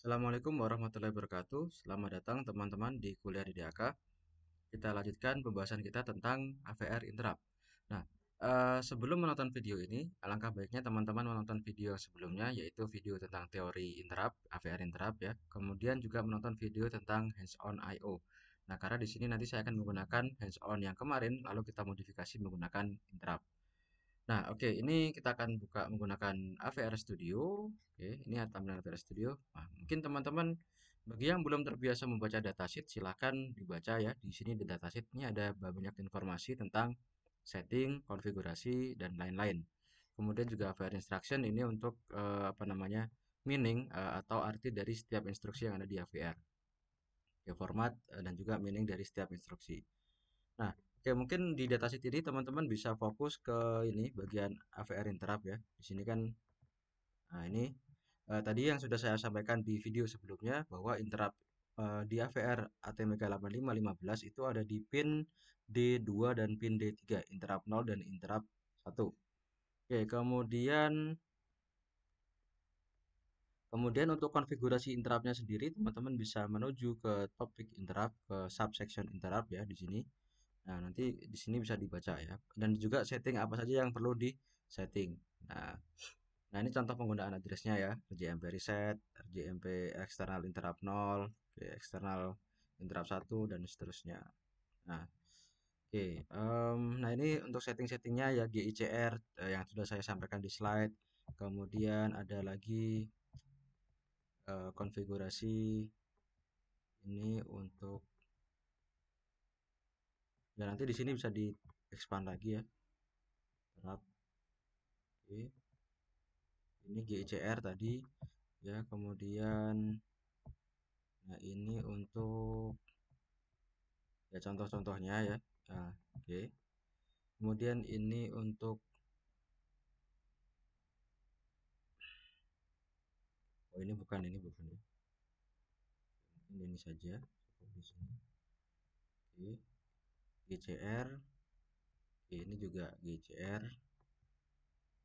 Assalamualaikum warahmatullahi wabarakatuh. Selamat datang teman-teman di kuliah di DAK. Kita lanjutkan pembahasan kita tentang AVR interrupt. Nah, eh, sebelum menonton video ini, alangkah baiknya teman-teman menonton video sebelumnya yaitu video tentang teori interrupt, AVR interrupt ya. Kemudian juga menonton video tentang hands-on IO. Nah, karena di sini nanti saya akan menggunakan hands-on yang kemarin lalu kita modifikasi menggunakan interrupt. Nah, oke, okay, ini kita akan buka menggunakan AVR Studio. Oke, okay, ini tampilan AVR Studio. Nah, mungkin teman-teman bagi yang belum terbiasa membaca datasheet, silahkan dibaca ya. Di sini di datasheet ini ada banyak informasi tentang setting, konfigurasi, dan lain-lain. Kemudian juga AVR Instruction ini untuk eh, apa namanya meaning eh, atau arti dari setiap instruksi yang ada di AVR. Ya, format eh, dan juga meaning dari setiap instruksi. Nah, Oke, mungkin di sheet ini teman-teman bisa fokus ke ini bagian AVR interrupt ya. Di sini kan nah ini eh, tadi yang sudah saya sampaikan di video sebelumnya bahwa interrupt eh, di AVR ATMega 8515 itu ada di pin D2 dan pin D3, interrupt 0 dan interrupt 1. Oke, kemudian Kemudian untuk konfigurasi interruptnya sendiri, teman-teman bisa menuju ke topik interrupt, ke subsection interrupt ya di sini. Nah, nanti di sini bisa dibaca ya. Dan juga setting apa saja yang perlu di setting. Nah, nah ini contoh penggunaan addressnya ya. RJMP reset, RJMP external interrupt 0, oke, external interrupt 1 dan seterusnya. Nah, oke. Okay, um, nah ini untuk setting-settingnya ya GICR eh, yang sudah saya sampaikan di slide. Kemudian ada lagi eh, konfigurasi ini untuk ya nanti di sini bisa di expand lagi ya terap oke ini GICR e tadi ya kemudian nah ini untuk ya contoh-contohnya ya nah, oke kemudian ini untuk oh ini bukan ini bukan ya ini saja cukup di oke GCR Oke, ini juga GCR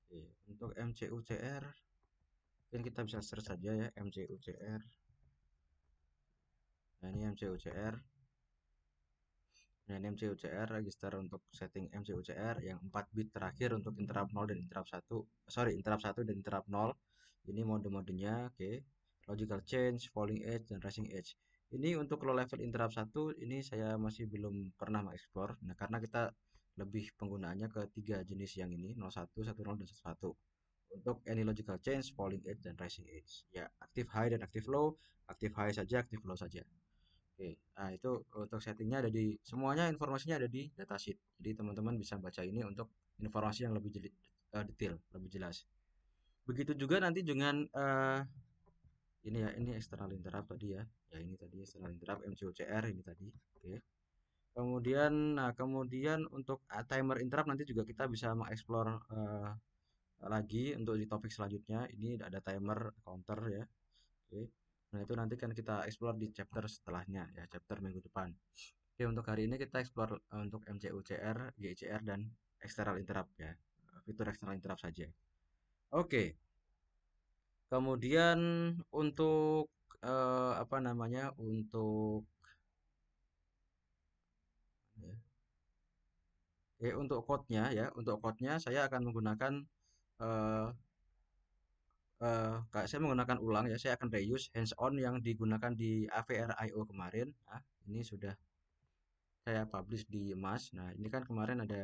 Oke, untuk MCUCR mungkin kita bisa search saja ya MCUCR nah ini MCUCR nah ini MCUCR register untuk setting MCUCR yang 4 bit terakhir untuk interrupt 0 dan interrupt 1 sorry interrupt 1 dan interrupt 0 ini mode-modenya oke logical change falling edge dan rising edge ini untuk low level interrupt 1 ini saya masih belum pernah mengeksplor. nah karena kita lebih penggunaannya ke tiga jenis yang ini 01 10 dan 11 untuk any logical change falling edge dan rising edge ya active high dan active low Active high saja active low saja Oke, nah itu untuk settingnya ada di semuanya informasinya ada di datasheet. Jadi teman-teman bisa baca ini untuk informasi yang lebih jeli, uh, detail, lebih jelas. Begitu juga nanti dengan uh, ini ya ini eksternal interrupt tadi ya ya ini tadi eksternal interrupt MCOCR ini tadi oke kemudian nah kemudian untuk ah, timer interrupt nanti juga kita bisa mengeksplor uh, lagi untuk di topik selanjutnya ini ada timer counter ya oke nah itu nanti kan kita explore di chapter setelahnya ya chapter minggu depan oke untuk hari ini kita explore uh, untuk MCOCR GCR dan external interrupt ya fitur external interrupt saja oke okay. Kemudian untuk eh, apa namanya, untuk ya. Eh, Oke, untuk code-nya ya, untuk code-nya saya akan menggunakan eh eee, eh, saya menggunakan ulang ya, saya akan reuse hands on yang digunakan di AVR.io kemarin. Nah, ini sudah saya publish di Emas. Nah, ini kan kemarin ada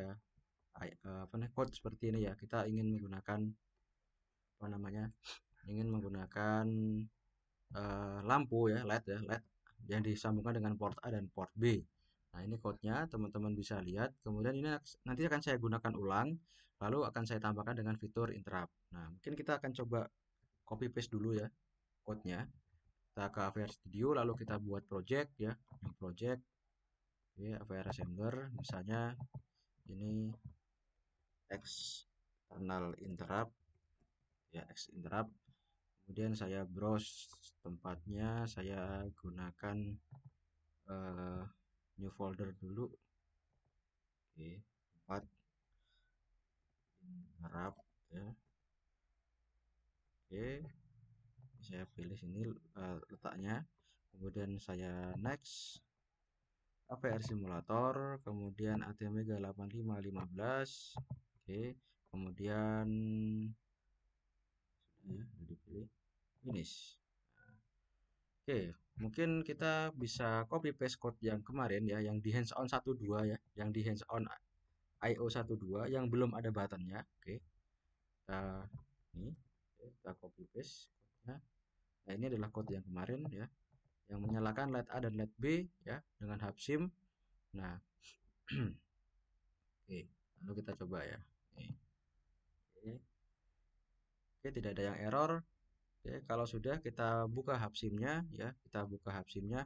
apa namanya code seperti ini ya. Kita ingin menggunakan apa namanya ingin menggunakan uh, lampu ya LED ya LED yang disambungkan dengan port A dan port B Nah, ini code-nya, teman-teman bisa lihat. Kemudian ini nanti akan saya gunakan ulang, lalu akan saya tambahkan dengan fitur interrupt. Nah, mungkin kita akan coba copy paste dulu ya code-nya. Kita ke AVR Studio, lalu kita buat project ya, new project. Oke, AVR Assembler, misalnya ini external interrupt ya, X interrupt kemudian saya browse tempatnya saya gunakan uh, new folder dulu oke tempat harap ya oke saya pilih sini uh, letaknya kemudian saya next APR simulator kemudian ATmega 8515 e oke kemudian ya udah pilih finish oke mungkin kita bisa copy paste code yang kemarin ya yang di hands on 12 ya yang di hands on IO 12 yang belum ada buttonnya oke kita ini kita copy paste ya nah ini adalah code yang kemarin ya yang menyalakan LED A dan LED B ya dengan hub SIM nah oke lalu kita coba ya oke Oke, tidak ada yang error. Oke, kalau sudah kita buka hapsimnya ya, kita buka hapsimnya.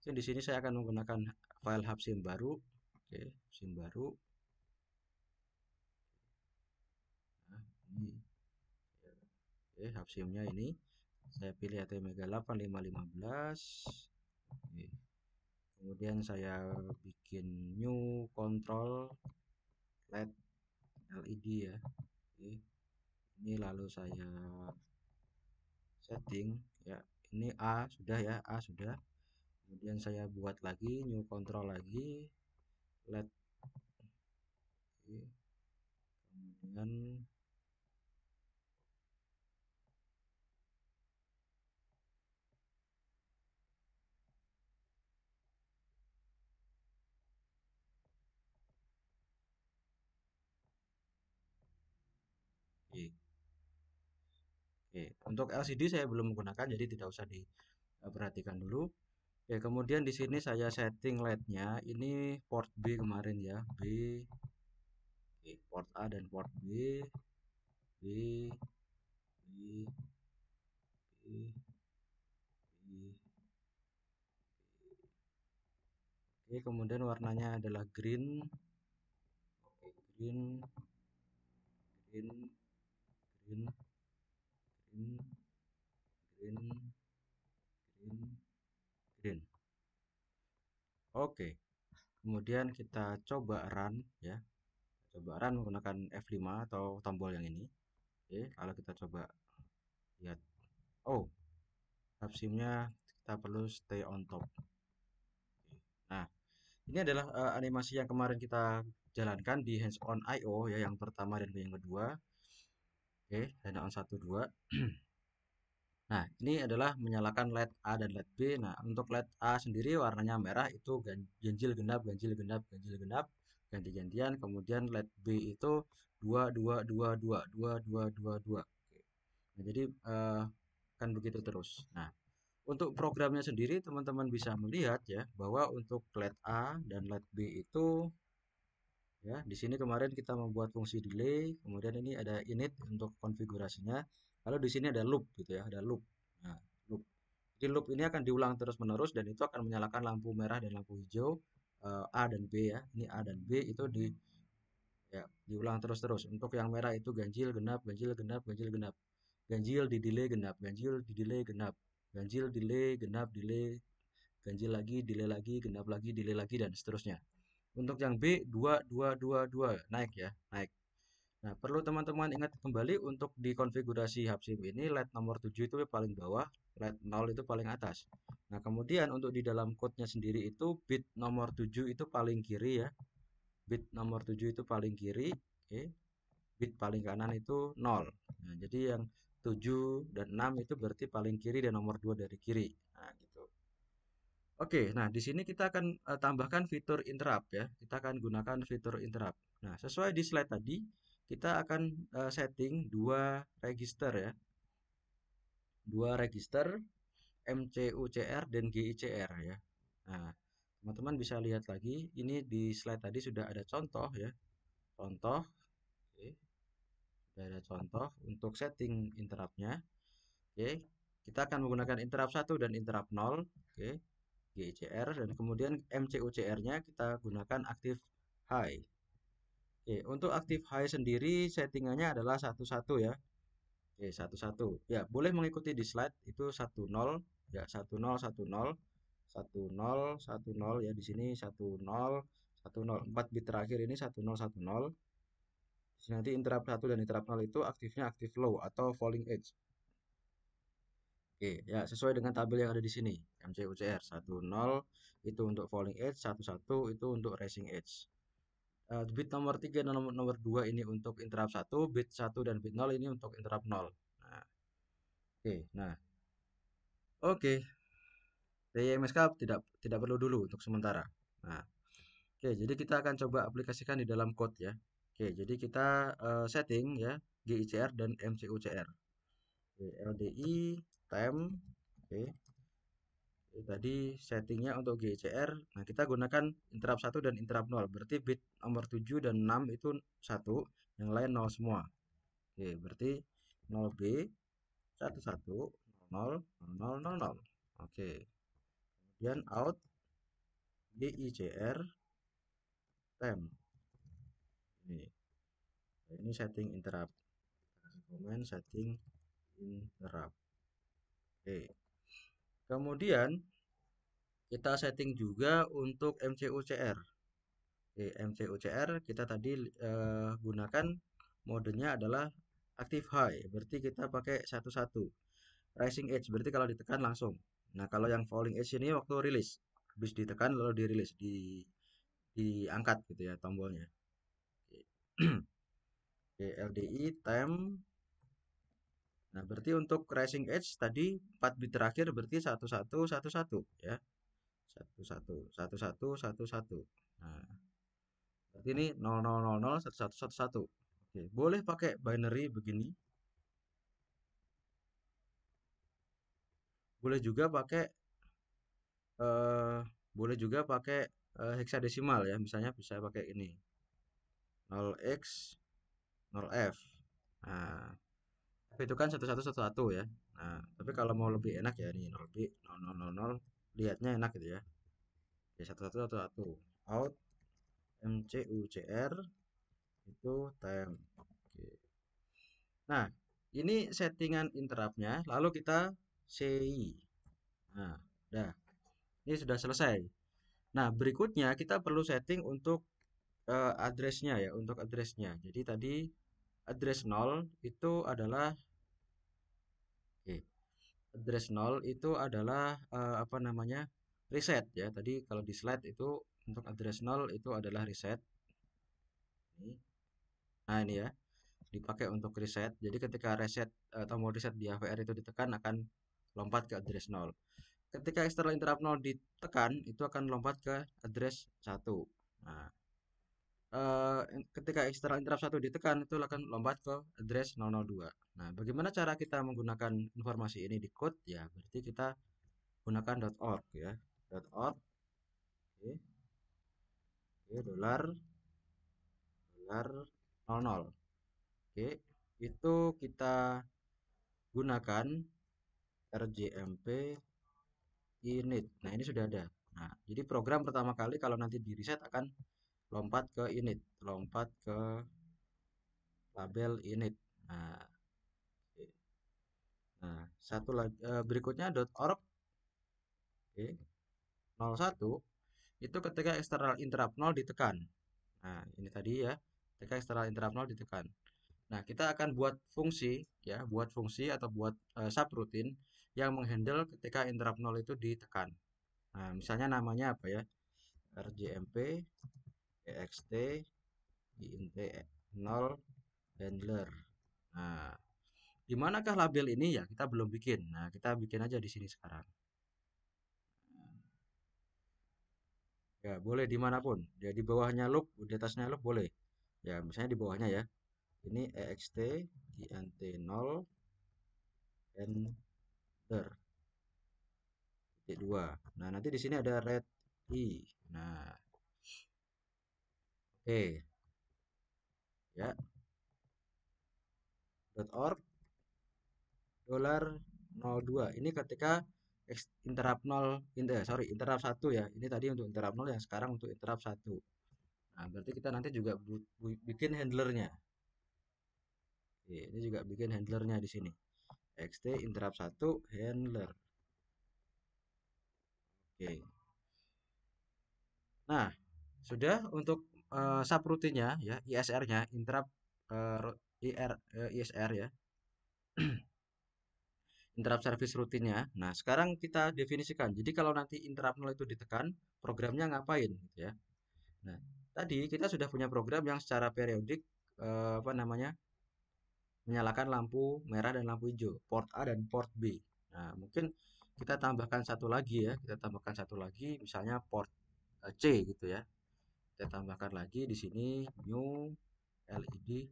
Mungkin di sini saya akan menggunakan file hapsim baru. Oke, SIM baru. Nah, ini Oke, hapsimnya ini saya pilih ATmega 8515. Oke. Kemudian saya bikin new control LED LED ya. Oke ini lalu saya setting ya ini A sudah ya A sudah kemudian saya buat lagi new control lagi let kemudian Untuk LCD saya belum menggunakan jadi tidak usah diperhatikan dulu. Oke, kemudian di sini saya setting led Ini port B kemarin ya, B. Oke, port A dan port B. B B B B. Oke, kemudian warnanya adalah green. Oke, green green green green green green green oke okay. kemudian kita coba run ya coba run menggunakan F5 atau tombol yang ini oke okay. kalau kita coba lihat oh tabsimnya kita perlu stay on top nah ini adalah uh, animasi yang kemarin kita jalankan di hands on IO ya yang pertama dan yang kedua Oke, okay, on 1 2. nah, ini adalah menyalakan LED A dan LED B. Nah, untuk LED A sendiri warnanya merah itu ganjil genap, ganjil genap, ganjil genap, ganti-gantian. Kemudian LED B itu 2 2 2 2 2 2 2 2. Oke. Nah, jadi uh, kan begitu terus. Nah, untuk programnya sendiri teman-teman bisa melihat ya bahwa untuk LED A dan LED B itu ya di sini kemarin kita membuat fungsi delay kemudian ini ada init untuk konfigurasinya lalu di sini ada loop gitu ya ada loop nah, loop Di loop ini akan diulang terus menerus dan itu akan menyalakan lampu merah dan lampu hijau eh, A dan B ya ini A dan B itu di ya diulang terus terus untuk yang merah itu ganjil genap ganjil genap ganjil genap ganjil di delay genap ganjil di delay genap ganjil delay genap delay ganjil lagi delay lagi genap lagi delay lagi dan seterusnya untuk yang B 2 2 2 2 naik ya, naik. Nah, perlu teman-teman ingat kembali untuk di konfigurasi HubSim ini LED nomor 7 itu paling bawah, LED 0 itu paling atas. Nah, kemudian untuk di dalam code-nya sendiri itu bit nomor 7 itu paling kiri ya. Bit nomor 7 itu paling kiri, oke. Okay. Bit paling kanan itu 0. Nah, jadi yang 7 dan 6 itu berarti paling kiri dan nomor 2 dari kiri. Nah, gitu. Oke, nah di sini kita akan uh, tambahkan fitur interrupt ya. Kita akan gunakan fitur interrupt. Nah, sesuai di slide tadi, kita akan uh, setting dua register ya. Dua register MCUCR dan GICR ya. Nah, teman-teman bisa lihat lagi ini di slide tadi sudah ada contoh ya. Contoh Oke. Sudah ada contoh untuk setting interruptnya. Oke, kita akan menggunakan interrupt 1 dan interrupt 0. Oke. GICR dan kemudian MCOCR-nya kita gunakan active high. Oke, untuk active high sendiri settingannya adalah 11 ya. Oke, satu Ya, boleh mengikuti di slide itu 10 ya 10 10 10 10 ya di sini 10 10 4 bit terakhir ini 10 10. Nanti interrupt 1 dan interrupt 0 itu aktifnya aktif low atau falling edge. Oke, ya sesuai dengan tabel yang ada di sini. MCUCR 10 itu untuk falling edge, 11 itu untuk rising edge. Uh, bit nomor 3 dan nomor, nomor 2 ini untuk interrupt 1, bit 1 dan bit 0 ini untuk interrupt 0. Nah. Oke, nah. Oke. TMS Cup tidak tidak perlu dulu untuk sementara. Nah. Oke, jadi kita akan coba aplikasikan di dalam code ya. Oke, jadi kita uh, setting ya GICR dan MCUCR. Oke, LDI time oke okay. tadi settingnya untuk GCR nah kita gunakan interrupt 1 dan interrupt 0 berarti bit nomor 7 dan 6 itu 1 yang lain 0 semua oke okay, berarti 0B 11 00 00 00 oke okay. kemudian out GICR time ini nah, ini setting interrupt komen setting interrupt Oke. Kemudian kita setting juga untuk MCUCR. Oke, MCUCR kita tadi uh, gunakan modenya adalah active high, berarti kita pakai satu-satu. Rising edge berarti kalau ditekan langsung. Nah, kalau yang falling edge ini waktu rilis, habis ditekan lalu dirilis di diangkat gitu ya tombolnya. Oke. Oke, LDI time Nah, berarti untuk rising edge tadi 4 bit terakhir berarti 1111 ya. satu Nah. Berarti ini 00001111. Oke, boleh pakai binary begini. Boleh juga pakai eh boleh juga pakai uh, heksadesimal ya, misalnya bisa pakai ini. 0x 0f. Nah, itu kan satu satu satu satu ya nah tapi kalau mau lebih enak ya nih nol nol nol nol nol lihatnya enak gitu ya ya satu satu satu satu out mcucr itu time oke nah ini settingan interrupt-nya lalu kita ci nah dah ini sudah selesai nah berikutnya kita perlu setting untuk uh, address-nya ya untuk address-nya jadi tadi address 0 itu adalah okay, address 0 itu adalah uh, apa namanya reset ya tadi kalau di slide itu untuk address 0 itu adalah reset nah ini ya dipakai untuk reset jadi ketika reset uh, eh, tombol reset di AVR itu ditekan akan lompat ke address 0 ketika external interrupt 0 ditekan itu akan lompat ke address 1 nah Eh, ketika external interrupt satu ditekan itu akan lompat ke address 002. Nah, bagaimana cara kita menggunakan informasi ini di code? Ya, berarti kita gunakan .org ya. .org oke. Okay. Oke, okay, dolar dolar 00. Oke, okay. itu kita gunakan rjmp init. Nah, ini sudah ada. Nah, jadi program pertama kali kalau nanti di reset akan lompat ke init lompat ke label init nah, nah satu lagi eh, berikutnya dot .org oke okay. 01 itu ketika external interrupt 0 ditekan nah ini tadi ya ketika external interrupt 0 ditekan nah kita akan buat fungsi ya buat fungsi atau buat uh, subroutine yang menghandle ketika interrupt 0 itu ditekan nah misalnya namanya apa ya rjmp ext int 0 handler nah di manakah label ini ya kita belum bikin nah kita bikin aja di sini sekarang ya boleh dimanapun ya di bawahnya loop di atasnya loop boleh ya misalnya di bawahnya ya ini ext int 0 enter titik dua nah nanti di sini ada red i nah Oke. Ya. .org dollar 02. Ini ketika interrupt 0 inter, eh, sorry interrupt 1 ya. Ini tadi untuk interrupt 0 yang sekarang untuk interrupt 1. Nah, berarti kita nanti juga bu, bu, bikin handlernya. Oke, ini juga bikin handlernya di sini. XT interrupt 1 handler. Oke. Nah, sudah untuk uh, eh, subrutinnya ya ISR-nya interrupt eh, uh, eh, IR uh, ISR ya interrupt service rutinnya. Nah, sekarang kita definisikan. Jadi kalau nanti interrupt nol itu ditekan, programnya ngapain gitu ya. Nah, tadi kita sudah punya program yang secara periodik eh, apa namanya? menyalakan lampu merah dan lampu hijau, port A dan port B. Nah, mungkin kita tambahkan satu lagi ya, kita tambahkan satu lagi misalnya port C gitu ya. Saya tambahkan lagi di sini new LED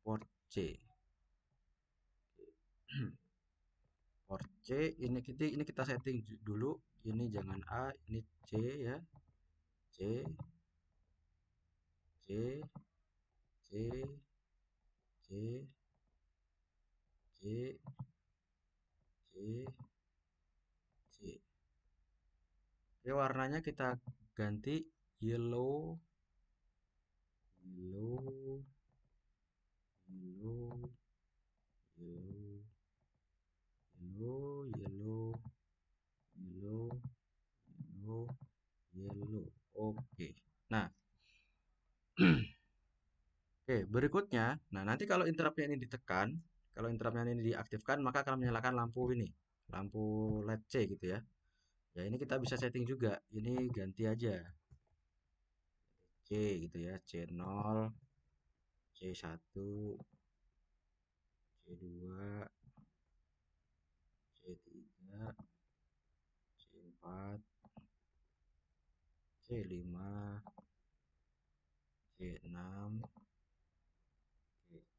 port C. port C ini kita ini kita setting dulu. Ini jangan A, ini C ya. C C C C C C C Oke warnanya kita ganti yellow yellow yellow yellow yellow yellow yellow yellow oke nah Oke, berikutnya, nah nanti kalau interruptnya ini ditekan, kalau interruptnya ini diaktifkan, maka akan menyalakan lampu ini, lampu LED C gitu ya. Ya ini kita bisa setting juga, ini ganti aja, C gitu ya C0 C1 C2 C3 C4 C5 C6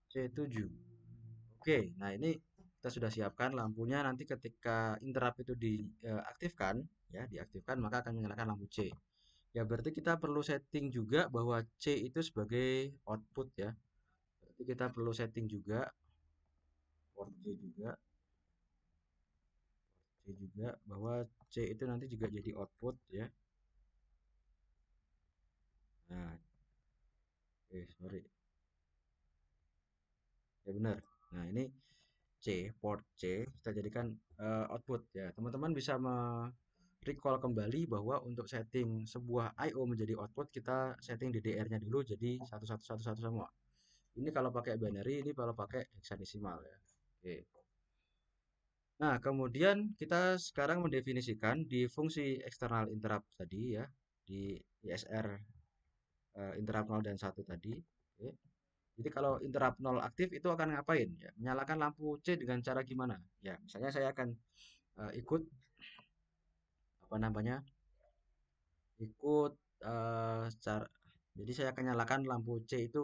C7 oke nah ini kita sudah siapkan lampunya nanti ketika interrupt itu diaktifkan eh, ya diaktifkan maka akan menyalakan lampu C ya berarti kita perlu setting juga bahwa C itu sebagai output ya berarti kita perlu setting juga port C juga port C juga bahwa C itu nanti juga jadi output ya nah eh sorry ya benar nah ini C port C kita jadikan uh, output ya teman-teman bisa me recall kembali bahwa untuk setting sebuah I.O. menjadi output kita setting DDR-nya dulu jadi satu satu satu satu semua. Ini kalau pakai binary, ini kalau pakai hexadecimal ya. Oke. Nah, kemudian kita sekarang mendefinisikan di fungsi external interrupt tadi ya, di ISR uh, eh, interrupt 0 dan 1 tadi. Oke. Jadi kalau interrupt 0 aktif itu akan ngapain ya? Menyalakan lampu C dengan cara gimana? Ya, misalnya saya akan uh, ikut apa namanya ikut uh, secara jadi saya akan nyalakan lampu C itu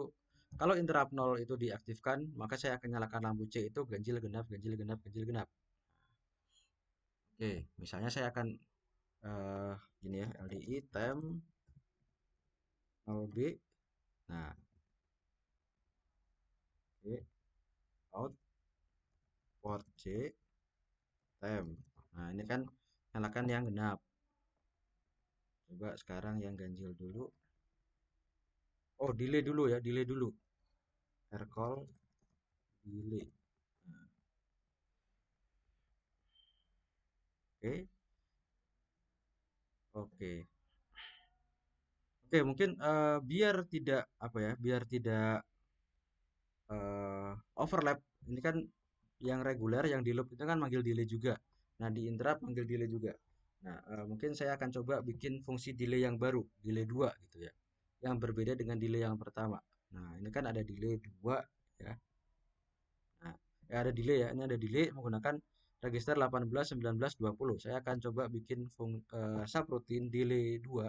kalau interrupt 0 itu diaktifkan maka saya akan nyalakan lampu C itu ganjil genap ganjil genap ganjil genap oke misalnya saya akan uh, gini ya LDI tem 0B nah oke out port C tem nah ini kan nyalakan yang genap coba sekarang yang ganjil dulu oh delay dulu ya delay dulu Aircall delay oke oke oke mungkin uh, biar tidak apa ya biar tidak uh, overlap ini kan yang reguler yang di loop itu kan manggil delay juga Nah, di interrupt panggil delay juga. Nah, e, mungkin saya akan coba bikin fungsi delay yang baru, delay 2 gitu ya. Yang berbeda dengan delay yang pertama. Nah, ini kan ada delay 2 ya. Nah, ya ada delay ya. Ini ada delay menggunakan register 18, 19, 20. Saya akan coba bikin fung, e, subroutine delay 2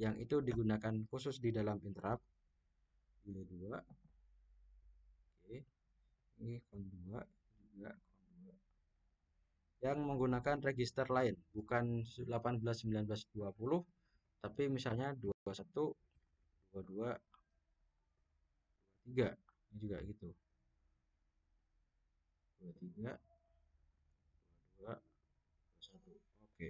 yang itu digunakan khusus di dalam interrupt delay 2. Oke. Ini kon 2 juga yang menggunakan register lain, bukan 18, 19, 20, tapi misalnya 21, 22, 23, ini juga gitu. 23, 22, 21. Oke.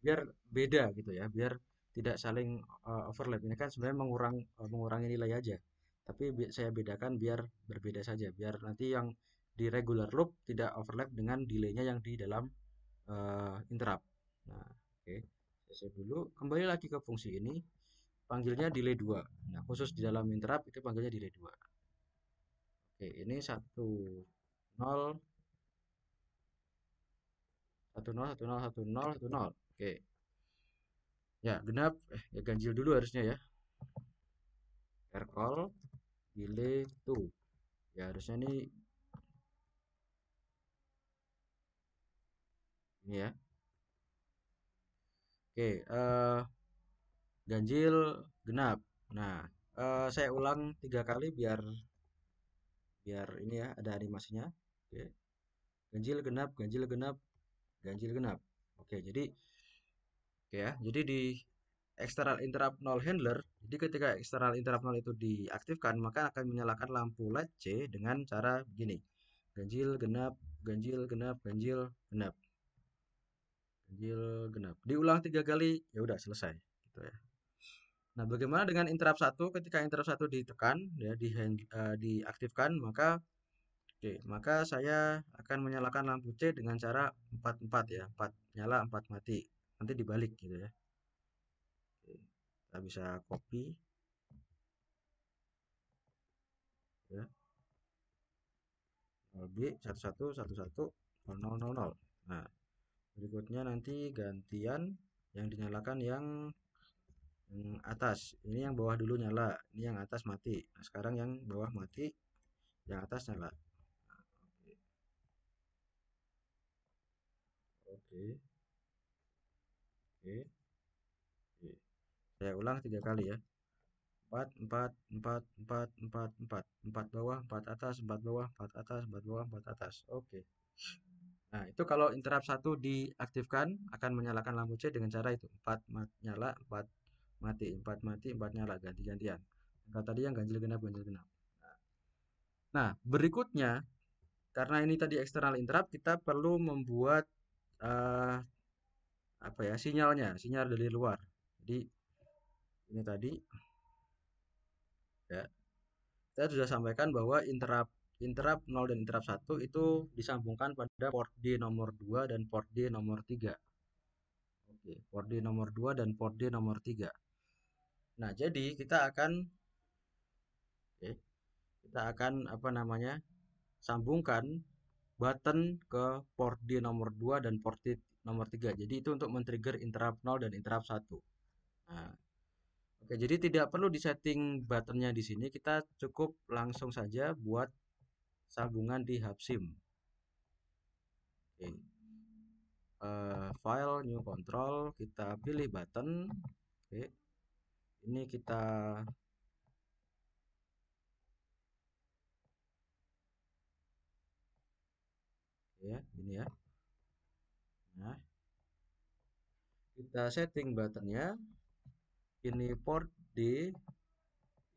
Biar beda gitu ya, biar tidak saling uh, overlap. Ini kan sebenarnya mengurang uh, mengurangi nilai aja. Tapi saya bedakan biar berbeda saja, biar nanti yang di regular loop tidak overlap dengan delaynya yang di dalam uh, interrupt. Nah, oke. Okay. Saya dulu, kembali lagi ke fungsi ini. Panggilnya delay 2. Nah, khusus di dalam interrupt itu panggilnya delay 2. Oke, ini 1 0 0 1 0 1 0. Oke. Ya, genap eh ya ganjil dulu harusnya ya. Air call delay 2. Ya, harusnya ini ini ya oke uh, ganjil genap nah uh, saya ulang tiga kali biar biar ini ya ada animasinya oke ganjil genap ganjil genap ganjil genap oke jadi oke ya jadi di external interrupt null handler jadi ketika external interrupt null itu diaktifkan maka akan menyalakan lampu LED C dengan cara begini ganjil genap ganjil genap ganjil genap ganjil genap diulang tiga kali ya udah selesai gitu ya nah bagaimana dengan interrupt satu ketika interrupt satu ditekan ya di uh, diaktifkan maka oke okay, maka saya akan menyalakan lampu C dengan cara 44 ya 4 nyala 4 mati nanti dibalik gitu ya oke, kita bisa copy ya LB nol nol nah berikutnya nanti gantian yang dinyalakan yang, yang atas ini yang bawah dulu nyala ini yang atas mati nah, sekarang yang bawah mati yang atas nyala oke oke oke saya ulang tiga kali ya Empat, empat, empat, empat, empat, empat, empat, bawah empat atas empat bawah empat atas empat bawah empat atas oke okay. Nah, itu kalau interrupt 1 diaktifkan akan menyalakan lampu C dengan cara itu 4 mat, nyala, 4 mati, 4 mati, 4 nyala ganti-gantian. Kalau tadi yang ganjil genap ganjil genap. Nah, berikutnya karena ini tadi external interrupt, kita perlu membuat uh, apa ya sinyalnya, sinyal dari luar. Jadi ini tadi ya. Saya sudah sampaikan bahwa interrupt interrupt 0 dan interrupt 1 itu disambungkan pada port D nomor 2 dan port D nomor 3. Oke, port D nomor 2 dan port D nomor 3. Nah, jadi kita akan oke, kita akan apa namanya? sambungkan button ke port D nomor 2 dan port D nomor 3. Jadi itu untuk men-trigger interrupt 0 dan interrupt 1. Nah, Oke, jadi tidak perlu disetting buttonnya di sini. Kita cukup langsung saja buat sambungan di hub Oke. Uh, file new control kita pilih button. Oke. Ini kita ya ini ya nah kita setting buttonnya ini port D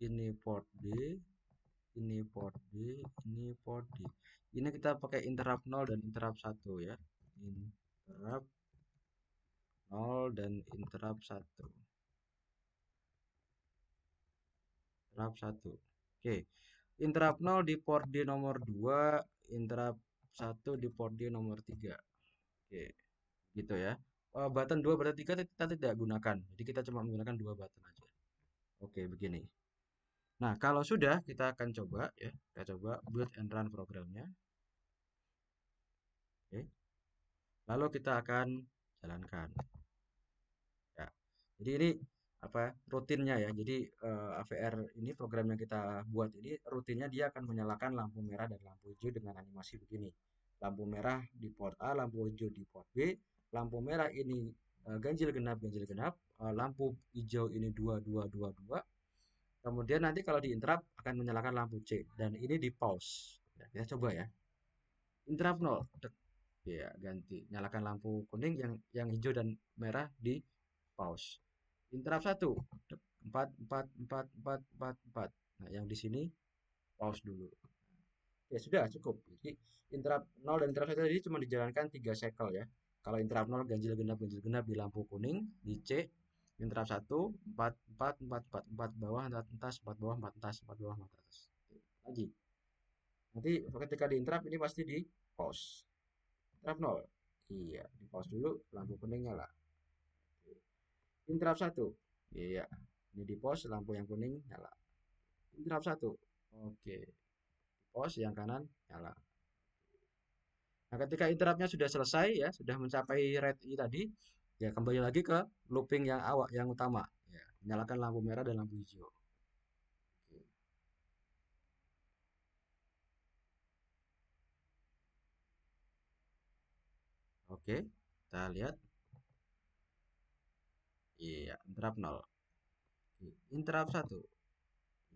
ini port D ini port D, ini port D ini kita pakai interrupt 0 dan interrupt 1 ya interrupt 0 dan interrupt 1 interrupt 1 oke okay. interrupt 0 di port D nomor 2 interrupt 1 di port D nomor 3 oke okay. gitu ya uh, button 2 berarti 3 kita tidak gunakan. Jadi kita cuma menggunakan dua button aja. Oke, okay, begini. Nah, kalau sudah kita akan coba ya, kita coba build and run programnya. Oke. Lalu kita akan jalankan. Ya. Jadi ini apa rutinnya ya. Jadi eh, AVR ini program yang kita buat ini rutinnya dia akan menyalakan lampu merah dan lampu hijau dengan animasi begini. Lampu merah di port A, lampu hijau di port B. Lampu merah ini eh, ganjil genap ganjil genap, eh, lampu hijau ini dua dua dua dua Kemudian nanti kalau di interrupt akan menyalakan lampu C dan ini di pause. Ya, kita coba ya. Interrupt 0, Ya, ganti. Nyalakan lampu kuning yang yang hijau dan merah di pause. Interrupt 1. 4 4 4 4 4 4. Nah, yang di sini pause dulu. Ya sudah cukup. Jadi interrupt 0 dan interrupt 1 tadi cuma dijalankan 3 cycle ya. Kalau interrupt 0 ganjil genap ganjil genap di lampu kuning di C interap 1 4 4 4 4 4 bawah 4 atas 4 bawah 4 atas 4 bawah 4 atas lagi nanti ketika di interap ini pasti di pause interap 0 iya di pause dulu lampu kuning nyala interap 1 iya ini di pause lampu yang kuning nyala interap 1 oke di pause yang kanan nyala Nah, ketika interruptnya sudah selesai ya, sudah mencapai red I e tadi, Ya, kembali lagi ke looping yang awak yang utama, ya. Nyalakan lampu merah dan lampu hijau. Oke. kita lihat. Iya, interrupt 0. Interrupt 1.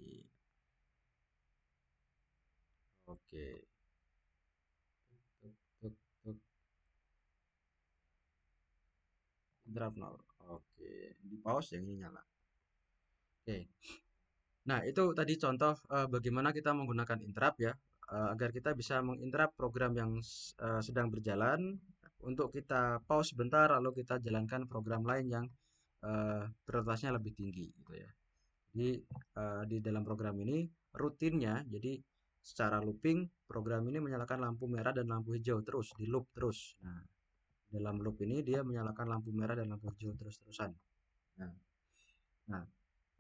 Iya. Oke. draft nol. oke di pause yang ini nyala oke nah itu tadi contoh uh, bagaimana kita menggunakan interrupt ya uh, agar kita bisa menginterrupt program yang uh, sedang berjalan untuk kita pause sebentar lalu kita jalankan program lain yang uh, prioritasnya lebih tinggi gitu ya jadi uh, di dalam program ini rutinnya jadi secara looping program ini menyalakan lampu merah dan lampu hijau terus di loop terus nah dalam loop ini dia menyalakan lampu merah dan lampu hijau terus-terusan. Nah, nah,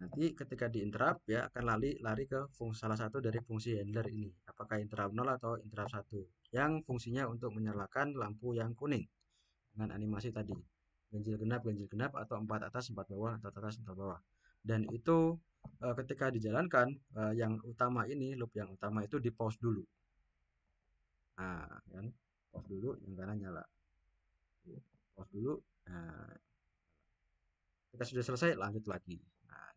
nanti ketika di interrupt ya akan lari lari ke fungsi salah satu dari fungsi handler ini, apakah interrupt 0 atau interrupt 1 yang fungsinya untuk menyalakan lampu yang kuning dengan animasi tadi. Ganjil genap, ganjil genap atau empat atas, empat bawah atau atas, empat bawah. Dan itu eh, ketika dijalankan eh, yang utama ini loop yang utama itu di pause dulu. Nah, kan? Pause dulu yang kanan nyala pause dulu nah, kita sudah selesai lanjut lagi nah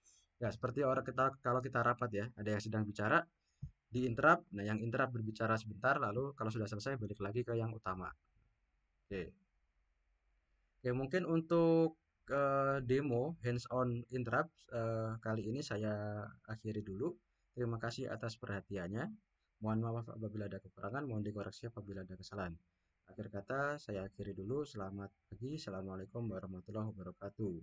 gitu. ya seperti orang kita kalau kita rapat ya ada yang sedang bicara di interap. nah yang interap berbicara sebentar lalu kalau sudah selesai balik lagi ke yang utama oke oke mungkin untuk uh, demo hands on interrupt uh, kali ini saya akhiri dulu terima kasih atas perhatiannya mohon maaf apabila ada kekurangan mohon dikoreksi apabila ada kesalahan Akhir kata, saya akhiri dulu. Selamat pagi. Assalamualaikum warahmatullahi wabarakatuh.